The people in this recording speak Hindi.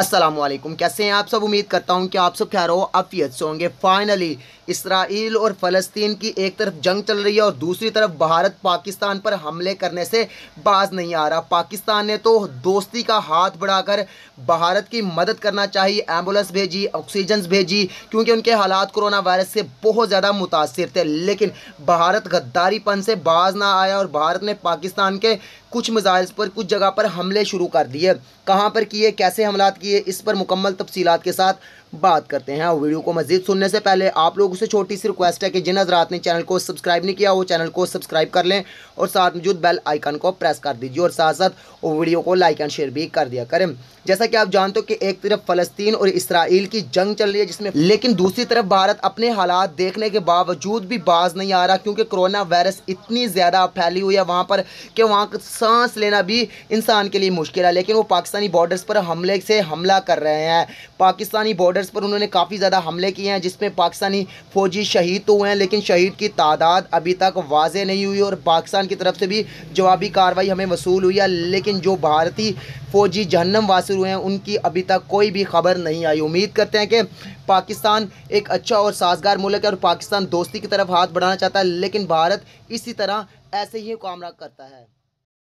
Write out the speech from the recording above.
असलम कैसे हैं आप सब उम्मीद करता हूं कि आप सब खैर हो अफियत से होंगे फाइनली इसराइल और फ़लस्तीन की एक तरफ जंग चल रही है और दूसरी तरफ भारत पाकिस्तान पर हमले करने से बाज नहीं आ रहा पाकिस्तान ने तो दोस्ती का हाथ बढ़ाकर भारत की मदद करना चाहिए एम्बुलेंस भेजी ऑक्सीजन भेजी क्योंकि उनके हालात कोरोना वायरस से बहुत ज़्यादा मुतासर थे लेकिन भारत गद्दारीपन से बाज ना आया और भारत ने पाकिस्तान के कुछ मिज़ाइल्स पर कुछ जगह पर हमले शुरू कर दिए कहाँ पर किए कैसे हमलात किए इस पर मुकम्मल तफसीत के साथ बात करते हैं हाँ, वीडियो को मजीद सुनने से पहले आप लोगों से छोटी सी रिक्वेस्ट है कि जिन हजरात ने चैनल को सब्सक्राइब नहीं किया वो चैनल को सब्सक्राइब कर लें और साथ मौजूद बेल आइकन को प्रेस कर दीजिए और साथ साथ वीडियो को लाइक एंड शेयर भी कर दिया करें जैसा कि आप जानते हो कि एक तरफ फ़लस्तीन और इसराइल की जंग चल रही है जिसमें लेकिन दूसरी तरफ भारत अपने हालात देखने के बावजूद भी बाज नहीं आ रहा क्योंकि कोरोना वायरस इतनी ज़्यादा फैली हुई है वहाँ पर कि वहाँ सांस लेना भी इंसान के लिए मुश्किल है लेकिन वो पाकिस्तानी बॉर्डर्स पर हमले से हमला कर रहे हैं पाकिस्तानी बॉर्डर बॉर्डर्स पर उन्होंने काफ़ी ज़्यादा हमले किए हैं जिसमें पाकिस्तानी फ़ौजी शहीद तो हुए हैं लेकिन शहीद की तादाद अभी तक वाजे नहीं हुई और पाकिस्तान की तरफ से भी जवाबी कार्रवाई हमें वसूल हुई है लेकिन जो भारतीय फ़ौजी जहन्नम वासिल हुए हैं उनकी अभी तक कोई भी खबर नहीं आई उम्मीद करते हैं कि पाकिस्तान एक अच्छा और साजगार मुल्क है और पाकिस्तान दोस्ती की तरफ हाथ बढ़ाना चाहता है लेकिन भारत इसी तरह ऐसे ही कामरा करता है